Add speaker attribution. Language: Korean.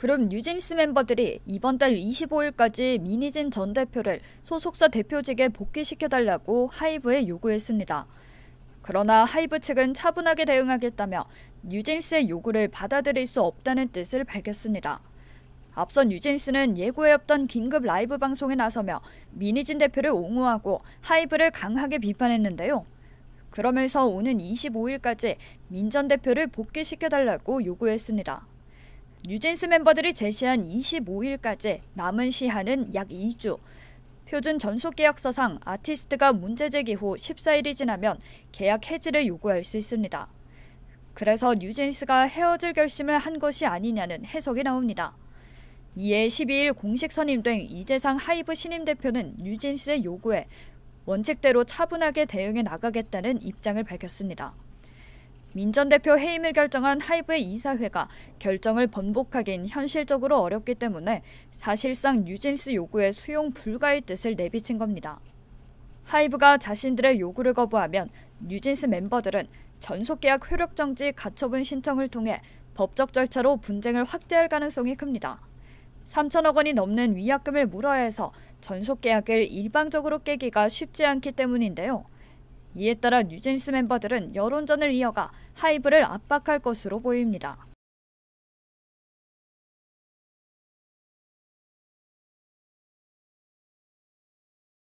Speaker 1: 그룹 뉴진스 멤버들이 이번 달 25일까지 미니진 전 대표를 소속사 대표직에 복귀시켜달라고 하이브에 요구했습니다. 그러나 하이브 측은 차분하게 대응하겠다며 뉴진스의 요구를 받아들일 수 없다는 뜻을 밝혔습니다. 앞선 뉴진스는 예고에 없던 긴급 라이브 방송에 나서며 미니진 대표를 옹호하고 하이브를 강하게 비판했는데요. 그러면서 오는 25일까지 민 전 대표를 복귀시켜달라고 요구했습니다. 뉴진스 멤버들이 제시한 25일까지 남은 시한은 약 2주. 표준 전속계약서상 아티스트가 문제 제기 후 14일이 지나면 계약 해지를 요구할 수 있습니다. 그래서 뉴진스가 헤어질 결심을 한 것이 아니냐는 해석이 나옵니다. 이에 12일 공식 선임된 이재상 하이브 신임 대표는 뉴진스의 요구에 원칙대로 차분하게 대응해 나가겠다는 입장을 밝혔습니다. 민전 대표 해임을 결정한 하이브의 이사회가 결정을 번복하긴 현실적으로 어렵기 때문에 사실상 뉴진스 요구에 수용 불가의 뜻을 내비친 겁니다. 하이브가 자신들의 요구를 거부하면 뉴진스 멤버들은 전속계약 효력정지 가처분 신청을 통해 법적 절차로 분쟁을 확대할 가능성이 큽니다. 3천억 원이 넘는 위약금을 물어야 해서 전속계약을 일방적으로 깨기가 쉽지 않기 때문인데요. 이에 따라 뉴진스 멤버들은 여론전을 이어가 하이브를 압박할 것으로 보입니다.